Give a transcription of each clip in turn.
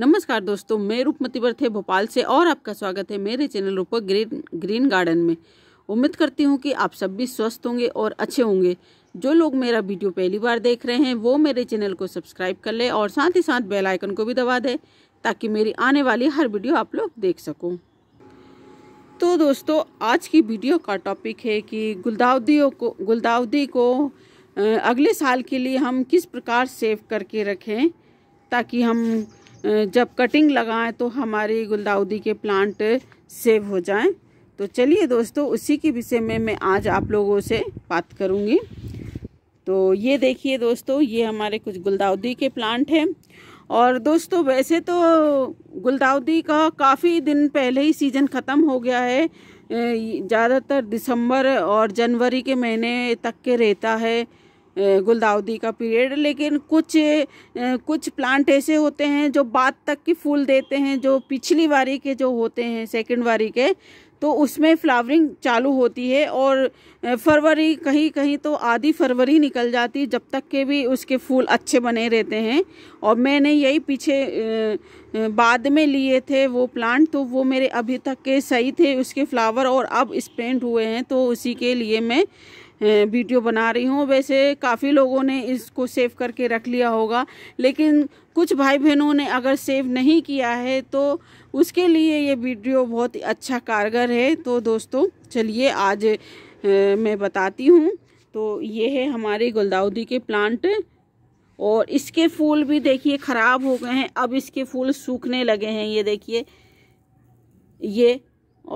नमस्कार दोस्तों मैं रूपमती बर्थे भोपाल से और आपका स्वागत है मेरे चैनल रूपक ग्रीन ग्रीन गार्डन में उम्मीद करती हूँ कि आप सब भी स्वस्थ होंगे और अच्छे होंगे जो लोग मेरा वीडियो पहली बार देख रहे हैं वो मेरे चैनल को सब्सक्राइब कर लें और साथ ही साथ बेल आइकन को भी दबा दें ताकि मेरी आने वाली हर वीडियो आप लोग देख सको तो दोस्तों आज की वीडियो का टॉपिक है कि गुलदाउदियों को गुलदाउदी को अगले साल के लिए हम किस प्रकार सेव करके रखें ताकि हम जब कटिंग लगाएं तो हमारी गुलदाउदी के प्लांट सेव हो जाएं तो चलिए दोस्तों उसी के विषय में मैं आज आप लोगों से बात करूँगी तो ये देखिए दोस्तों ये हमारे कुछ गुलदाउदी के प्लांट हैं और दोस्तों वैसे तो गुलदाउदी का काफ़ी दिन पहले ही सीज़न ख़त्म हो गया है ज़्यादातर दिसंबर और जनवरी के महीने तक के रहता है गुलदाउदी का पीरियड लेकिन कुछ कुछ प्लांट ऐसे होते हैं जो बाद तक की फूल देते हैं जो पिछली बारी के जो होते हैं सेकंड वारी के तो उसमें फ्लावरिंग चालू होती है और फरवरी कहीं कहीं तो आधी फरवरी निकल जाती जब तक के भी उसके फूल अच्छे बने रहते हैं और मैंने यही पीछे बाद में लिए थे वो प्लांट तो वो मेरे अभी तक के सही थे उसके फ्लावर और अब स्पेंड हुए हैं तो उसी के लिए मैं वीडियो बना रही हूँ वैसे काफ़ी लोगों ने इसको सेव करके रख लिया होगा लेकिन कुछ भाई बहनों ने अगर सेव नहीं किया है तो उसके लिए ये वीडियो बहुत अच्छा कारगर है तो दोस्तों चलिए आज मैं बताती हूँ तो ये है हमारे गुलदाउदी के प्लांट और इसके फूल भी देखिए ख़राब हो गए हैं अब इसके फूल सूखने लगे हैं ये देखिए ये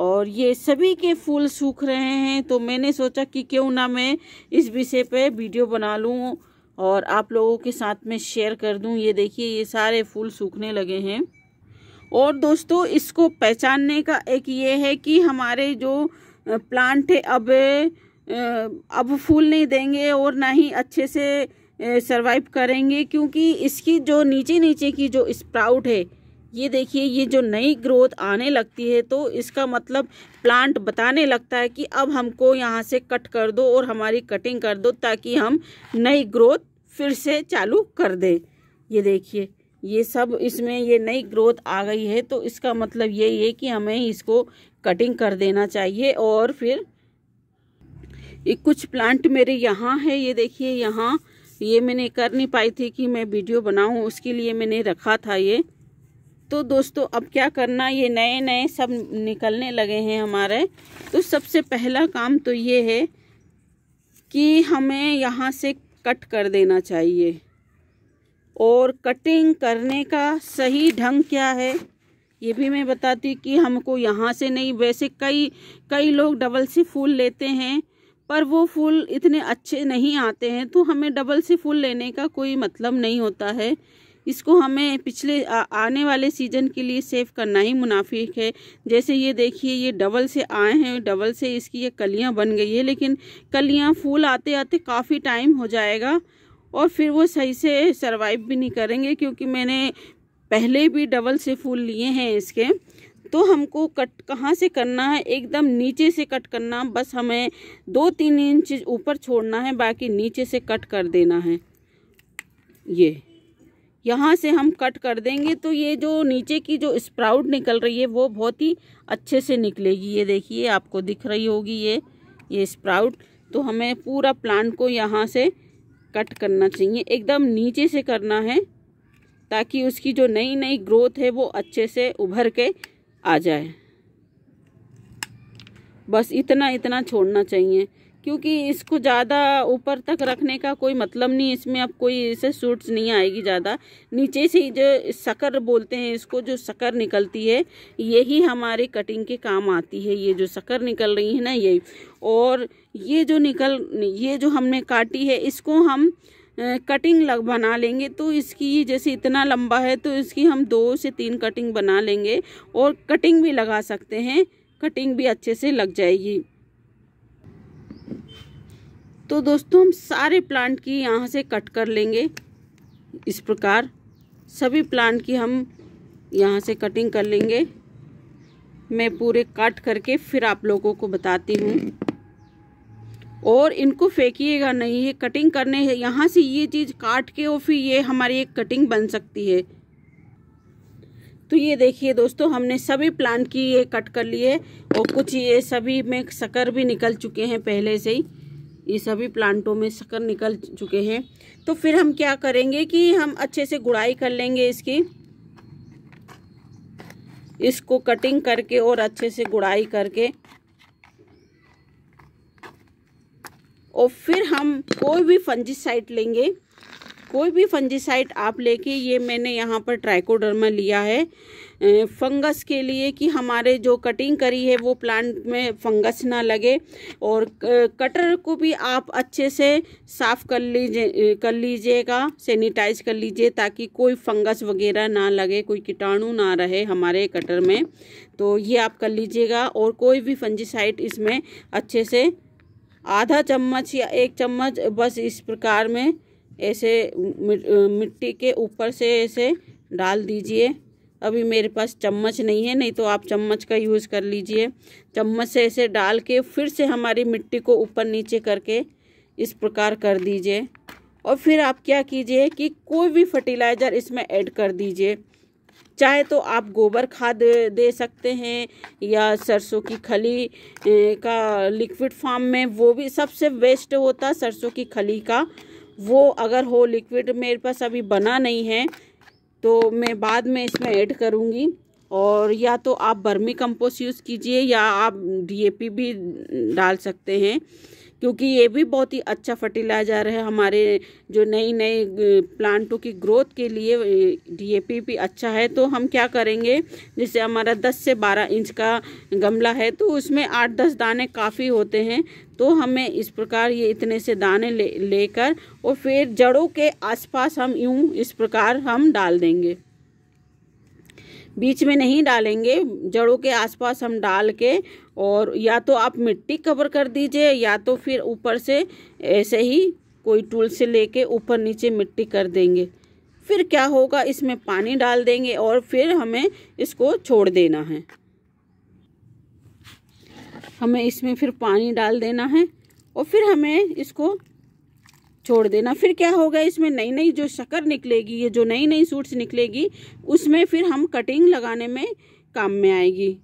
और ये सभी के फूल सूख रहे हैं तो मैंने सोचा कि क्यों ना मैं इस विषय पे वीडियो बना लूँ और आप लोगों के साथ में शेयर कर दूँ ये देखिए ये सारे फूल सूखने लगे हैं और दोस्तों इसको पहचानने का एक ये है कि हमारे जो प्लांट है अब अब फूल नहीं देंगे और ना ही अच्छे से सरवाइव करेंगे क्योंकि इसकी जो नीचे नीचे की जो स्प्राउट है ये देखिए ये जो नई ग्रोथ आने लगती है तो इसका मतलब प्लांट बताने लगता है कि अब हमको यहाँ से कट कर दो और हमारी कटिंग कर दो ताकि हम नई ग्रोथ फिर से चालू कर दें ये देखिए ये सब इसमें ये नई ग्रोथ आ गई है तो इसका मतलब ये है कि हमें इसको कटिंग कर देना चाहिए और फिर ये कुछ प्लांट मेरे यहाँ है ये देखिए यहाँ ये मैंने कर नहीं पाई थी कि मैं वीडियो बनाऊँ उसके लिए मैंने रखा था ये तो दोस्तों अब क्या करना ये नए नए सब निकलने लगे हैं हमारे तो सबसे पहला काम तो ये है कि हमें यहाँ से कट कर देना चाहिए और कटिंग करने का सही ढंग क्या है ये भी मैं बताती कि हमको यहाँ से नहीं वैसे कई कई लोग डबल से फूल लेते हैं पर वो फूल इतने अच्छे नहीं आते हैं तो हमें डबल से फूल लेने का कोई मतलब नहीं होता है इसको हमें पिछले आ, आने वाले सीजन के लिए सेव करना ही मुनाफिक है जैसे ये देखिए ये डबल से आए हैं डबल से इसकी ये कलियाँ बन गई है लेकिन कलियाँ फूल आते आते काफ़ी टाइम हो जाएगा और फिर वो सही से सरवाइव भी नहीं करेंगे क्योंकि मैंने पहले भी डबल से फूल लिए हैं इसके तो हमको कट कहाँ से करना है एकदम नीचे से कट करना बस हमें दो तीन इंच ऊपर छोड़ना है बाकी नीचे से कट कर देना है ये यहाँ से हम कट कर देंगे तो ये जो नीचे की जो स्प्राउट निकल रही है वो बहुत ही अच्छे से निकलेगी ये देखिए आपको दिख रही होगी ये ये स्प्राउट तो हमें पूरा प्लांट को यहाँ से कट करना चाहिए एकदम नीचे से करना है ताकि उसकी जो नई नई ग्रोथ है वो अच्छे से उभर के आ जाए बस इतना इतना छोड़ना चाहिए क्योंकि इसको ज़्यादा ऊपर तक रखने का कोई मतलब नहीं इसमें अब कोई इसे सूट्स नहीं आएगी ज़्यादा नीचे से जो शकर बोलते हैं इसको जो शकर निकलती है यही हमारे कटिंग के काम आती है ये जो शकर निकल रही है ना यही और ये जो निकल ये जो हमने काटी है इसको हम कटिंग लग बना लेंगे तो इसकी जैसे इतना लंबा है तो इसकी हम दो से तीन कटिंग बना लेंगे और कटिंग भी लगा सकते हैं कटिंग भी अच्छे से लग जाएगी तो दोस्तों हम सारे प्लांट की यहाँ से कट कर लेंगे इस प्रकार सभी प्लांट की हम यहाँ से कटिंग कर लेंगे मैं पूरे काट करके फिर आप लोगों को बताती हूँ और इनको फेंकिएगा नहीं ये कटिंग करने है यहाँ से ये चीज़ काट के और फिर ये हमारी एक कटिंग बन सकती है तो ये देखिए दोस्तों हमने सभी प्लांट की ये कट कर लिए और कुछ ये सभी में शकर भी निकल चुके हैं पहले से ही ये सभी प्लांटों में शक्कर निकल चुके हैं तो फिर हम क्या करेंगे कि हम अच्छे से गुड़ाई कर लेंगे इसकी इसको कटिंग करके और अच्छे से गुड़ाई करके और फिर हम कोई भी साइट लेंगे कोई भी साइट आप लेके ये मैंने यहाँ पर ट्राइकोडर्मा लिया है फंगस के लिए कि हमारे जो कटिंग करी है वो प्लांट में फंगस ना लगे और कटर को भी आप अच्छे से साफ़ कर लीजिए कर लीजिएगा सैनिटाइज कर लीजिए ताकि कोई फंगस वगैरह ना लगे कोई कीटाणु ना रहे हमारे कटर में तो ये आप कर लीजिएगा और कोई भी फंजीसाइड इसमें अच्छे से आधा चम्मच या एक चम्मच बस इस प्रकार में ऐसे मिट्टी के ऊपर से ऐसे डाल दीजिए अभी मेरे पास चम्मच नहीं है नहीं तो आप चम्मच का यूज़ कर लीजिए चम्मच से ऐसे डाल के फिर से हमारी मिट्टी को ऊपर नीचे करके इस प्रकार कर दीजिए और फिर आप क्या कीजिए कि कोई भी फर्टिलाइज़र इसमें ऐड कर दीजिए चाहे तो आप गोबर खाद दे सकते हैं या सरसों की खली का लिक्विड फॉर्म में वो भी सबसे बेस्ट होता सरसों की खली का वो अगर हो लिक्विड मेरे पास अभी बना नहीं है तो मैं बाद में इसमें ऐड करूँगी और या तो आप बर्मी कंपोस्ट यूज़ कीजिए या आप डीएपी भी डाल सकते हैं क्योंकि ये भी बहुत ही अच्छा फर्टिलाइजर है हमारे जो नई नई प्लांटों की ग्रोथ के लिए डीएपी भी अच्छा है तो हम क्या करेंगे जैसे हमारा 10 से 12 इंच का गमला है तो उसमें 8-10 दाने काफ़ी होते हैं तो हमें इस प्रकार ये इतने से दाने ले लेकर और फिर जड़ों के आसपास हम यूँ इस प्रकार हम डाल देंगे बीच में नहीं डालेंगे जड़ों के आसपास हम डाल के और या तो आप मिट्टी कवर कर दीजिए या तो फिर ऊपर से ऐसे ही कोई टूल से लेके ऊपर नीचे मिट्टी कर देंगे फिर क्या होगा इसमें पानी डाल देंगे और फिर हमें इसको छोड़ देना है हमें इसमें फिर पानी डाल देना है और फिर हमें इसको छोड़ देना फिर क्या होगा इसमें नई नई जो शकर निकलेगी ये जो नई नई सूट्स निकलेगी उसमें फिर हम कटिंग लगाने में काम में आएगी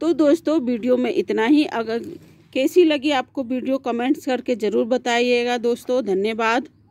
तो दोस्तों वीडियो में इतना ही अगर कैसी लगी आपको वीडियो कमेंट्स करके ज़रूर बताइएगा दोस्तों धन्यवाद